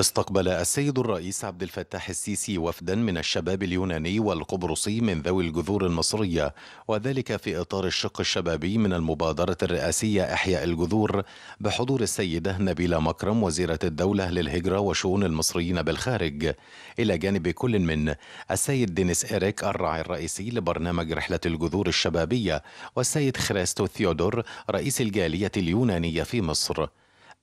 استقبل السيد الرئيس عبد الفتاح السيسي وفدا من الشباب اليوناني والقبرصي من ذوي الجذور المصرية وذلك في إطار الشق الشبابي من المبادرة الرئاسية إحياء الجذور بحضور السيدة نبيلة مكرم وزيرة الدولة للهجرة وشؤون المصريين بالخارج إلى جانب كل من السيد دينيس إيريك الراعي الرئيسي لبرنامج رحلة الجذور الشبابية والسيد خريستو ثيودور رئيس الجالية اليونانية في مصر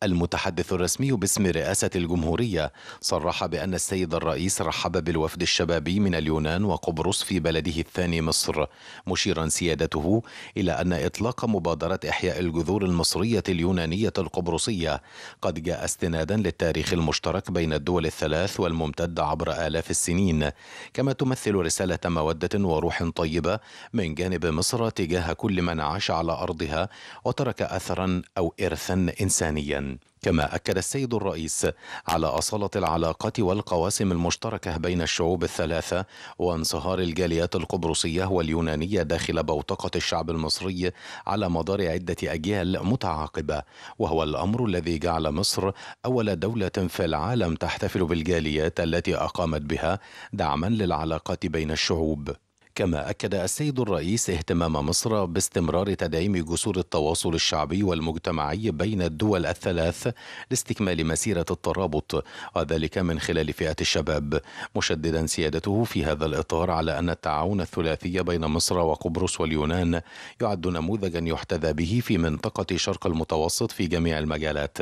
المتحدث الرسمي باسم رئاسة الجمهورية صرح بأن السيد الرئيس رحب بالوفد الشبابي من اليونان وقبرص في بلده الثاني مصر مشيرا سيادته إلى أن إطلاق مبادرة إحياء الجذور المصرية اليونانية القبرصية قد جاء استنادا للتاريخ المشترك بين الدول الثلاث والممتد عبر آلاف السنين كما تمثل رسالة مودة وروح طيبة من جانب مصر تجاه كل من عاش على أرضها وترك أثرا أو إرثا إنسانيا كما أكد السيد الرئيس على أصالة العلاقات والقواسم المشتركة بين الشعوب الثلاثة وانصهار الجاليات القبرصية واليونانية داخل بوتقة الشعب المصري على مدار عدة أجيال متعاقبة وهو الأمر الذي جعل مصر أول دولة في العالم تحتفل بالجاليات التي أقامت بها دعما للعلاقات بين الشعوب كما أكد السيد الرئيس اهتمام مصر باستمرار تدعيم جسور التواصل الشعبي والمجتمعي بين الدول الثلاث لاستكمال مسيرة الترابط وذلك من خلال فئة الشباب مشددا سيادته في هذا الإطار على أن التعاون الثلاثي بين مصر وقبرص واليونان يعد نموذجا يحتذى به في منطقة شرق المتوسط في جميع المجالات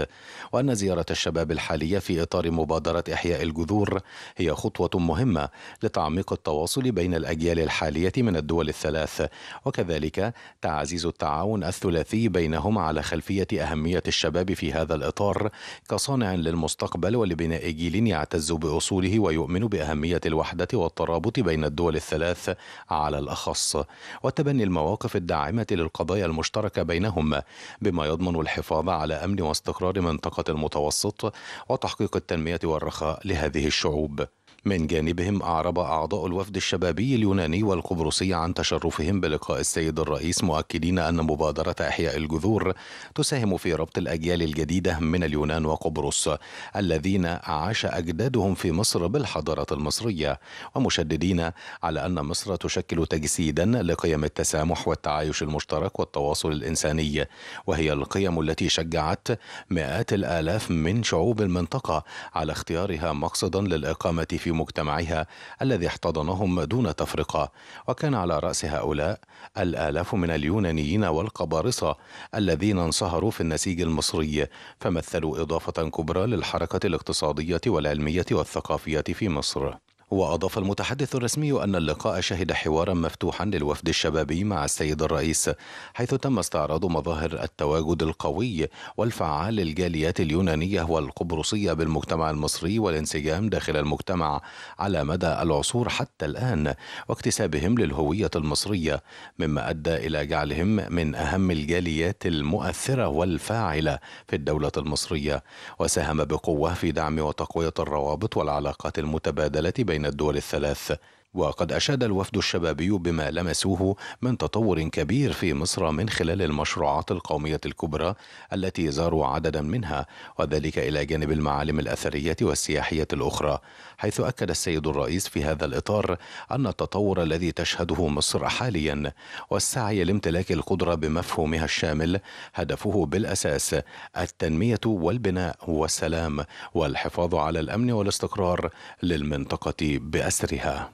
وأن زيارة الشباب الحالية في إطار مبادرة إحياء الجذور هي خطوة مهمة لتعميق التواصل بين الأجيال الحالية الحالية من الدول الثلاث وكذلك تعزيز التعاون الثلاثي بينهم على خلفية أهمية الشباب في هذا الإطار كصانع للمستقبل ولبناء جيل يعتز بأصوله ويؤمن بأهمية الوحدة والترابط بين الدول الثلاث على الأخص وتبني المواقف الداعمة للقضايا المشتركة بينهم بما يضمن الحفاظ على أمن واستقرار منطقة المتوسط وتحقيق التنمية والرخاء لهذه الشعوب من جانبهم أعرب أعضاء الوفد الشبابي اليوناني والقبرصي عن تشرفهم بلقاء السيد الرئيس مؤكدين أن مبادرة إحياء الجذور تساهم في ربط الأجيال الجديدة من اليونان وقبرص الذين عاش أجدادهم في مصر بالحضارة المصرية ومشددين على أن مصر تشكل تجسيدا لقيم التسامح والتعايش المشترك والتواصل الإنساني وهي القيم التي شجعت مئات الآلاف من شعوب المنطقة على اختيارها مقصدا للإقامة في في مجتمعها الذي احتضنهم دون تفرقه وكان على راس هؤلاء الالاف من اليونانيين والقبارصه الذين انصهروا في النسيج المصري فمثلوا اضافه كبرى للحركه الاقتصاديه والعلميه والثقافيه في مصر وأضاف المتحدث الرسمي أن اللقاء شهد حوارا مفتوحا للوفد الشبابي مع السيد الرئيس حيث تم استعراض مظاهر التواجد القوي والفعال للجاليات اليونانية والقبرصية بالمجتمع المصري والانسجام داخل المجتمع على مدى العصور حتى الآن واكتسابهم للهوية المصرية مما أدى إلى جعلهم من أهم الجاليات المؤثرة والفاعلة في الدولة المصرية وساهم بقوة في دعم وتقوية الروابط والعلاقات المتبادلة بين بين الدول الثلاث وقد أشاد الوفد الشبابي بما لمسوه من تطور كبير في مصر من خلال المشروعات القومية الكبرى التي زاروا عددا منها وذلك إلى جانب المعالم الأثرية والسياحية الأخرى حيث أكد السيد الرئيس في هذا الإطار أن التطور الذي تشهده مصر حاليا والسعي لامتلاك القدرة بمفهومها الشامل هدفه بالأساس التنمية والبناء والسلام والحفاظ على الأمن والاستقرار للمنطقة بأسرها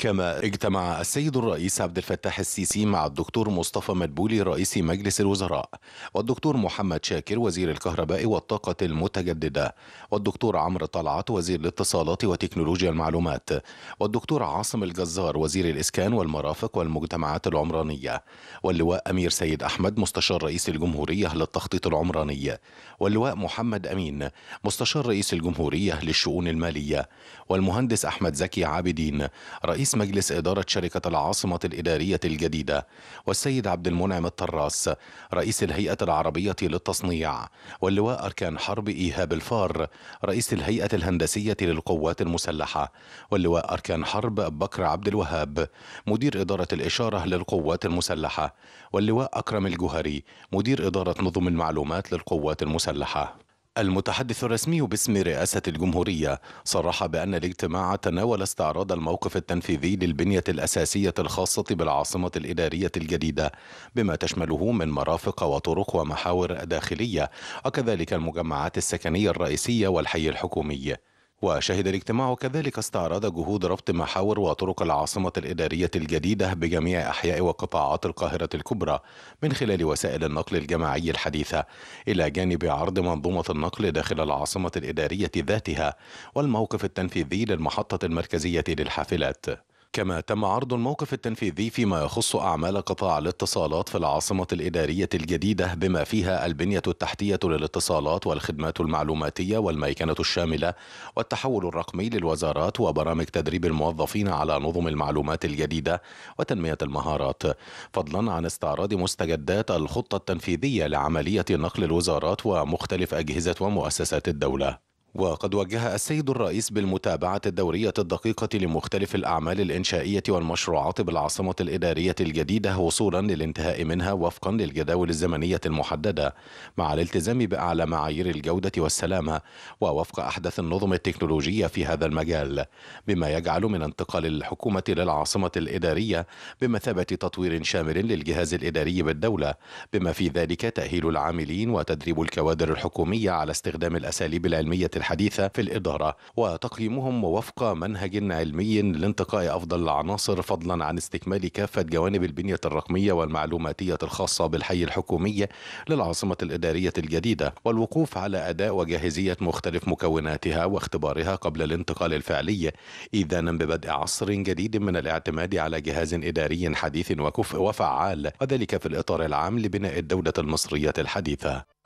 كما اجتمع السيد الرئيس عبد الفتاح السيسي مع الدكتور مصطفى مدبولي رئيس مجلس الوزراء والدكتور محمد شاكر وزير الكهرباء والطاقة المتجددة والدكتور عمرو طلعت وزير الاتصالات وتكنولوجيا المعلومات والدكتور عاصم الجزار وزير الإسكان والمرافق والمجتمعات العمرانية واللواء أمير سيد أحمد مستشار رئيس الجمهورية للتخطيط العمراني واللواء محمد أمين مستشار رئيس الجمهورية للشؤون المالية والمهندس أحمد زكي عابدين رئيس رئيس مجلس إدارة شركة العاصمة الإدارية الجديدة والسيد عبد المنعم الطراس رئيس الهيئة العربية للتصنيع واللواء أركان حرب إيهاب الفار رئيس الهيئة الهندسية للقوات المسلحة واللواء أركان حرب بكر عبد الوهاب مدير إدارة الإشارة للقوات المسلحة واللواء أكرم الجهري مدير إدارة نظم المعلومات للقوات المسلحة المتحدث الرسمي باسم رئاسة الجمهورية صرح بأن الاجتماع تناول استعراض الموقف التنفيذي للبنية الأساسية الخاصة بالعاصمة الإدارية الجديدة بما تشمله من مرافق وطرق ومحاور داخلية وكذلك المجمعات السكنية الرئيسية والحي الحكومي وشهد الاجتماع كذلك استعراض جهود ربط محاور وطرق العاصمة الإدارية الجديدة بجميع أحياء وقطاعات القاهرة الكبرى من خلال وسائل النقل الجماعي الحديثة إلى جانب عرض منظومة النقل داخل العاصمة الإدارية ذاتها والموقف التنفيذي للمحطة المركزية للحافلات كما تم عرض الموقف التنفيذي فيما يخص أعمال قطاع الاتصالات في العاصمة الإدارية الجديدة بما فيها البنية التحتية للاتصالات والخدمات المعلوماتية والميكنة الشاملة والتحول الرقمي للوزارات وبرامج تدريب الموظفين على نظم المعلومات الجديدة وتنمية المهارات فضلا عن استعراض مستجدات الخطة التنفيذية لعملية نقل الوزارات ومختلف أجهزة ومؤسسات الدولة وقد وجه السيد الرئيس بالمتابعة الدورية الدقيقة لمختلف الأعمال الإنشائية والمشروعات بالعاصمة الإدارية الجديدة وصولا للانتهاء منها وفقا للجداول الزمنية المحددة مع الالتزام بأعلى معايير الجودة والسلامة ووفق أحدث النظم التكنولوجية في هذا المجال بما يجعل من انتقال الحكومة للعاصمة الإدارية بمثابة تطوير شامل للجهاز الإداري بالدولة بما في ذلك تأهيل العاملين وتدريب الكوادر الحكومية على استخدام الأساليب العلمية الحديثة في الإدارة وتقييمهم وفق منهج علمي لانتقاء أفضل العناصر فضلا عن استكمال كافة جوانب البنية الرقمية والمعلوماتية الخاصة بالحي الحكومي للعاصمة الإدارية الجديدة والوقوف على أداء وجاهزية مختلف مكوناتها واختبارها قبل الانتقال الفعلي إذانا ببدء عصر جديد من الاعتماد على جهاز إداري حديث وكفء وفعال وذلك في الإطار العام لبناء الدولة المصرية الحديثة